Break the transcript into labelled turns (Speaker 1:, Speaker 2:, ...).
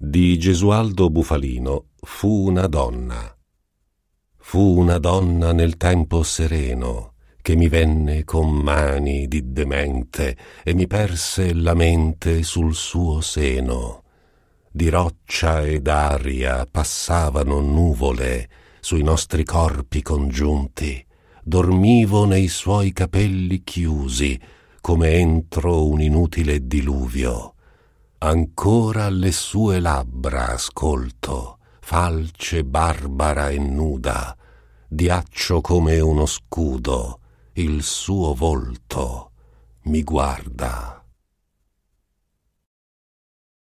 Speaker 1: di Gesualdo Bufalino fu una donna. Fu una donna nel tempo sereno che mi venne con mani di demente e mi perse la mente sul suo seno. Di roccia ed aria passavano nuvole sui nostri corpi congiunti. Dormivo nei suoi capelli chiusi come entro un inutile diluvio Ancora le sue labbra ascolto, falce barbara e nuda, diaccio come uno scudo, il suo volto mi guarda.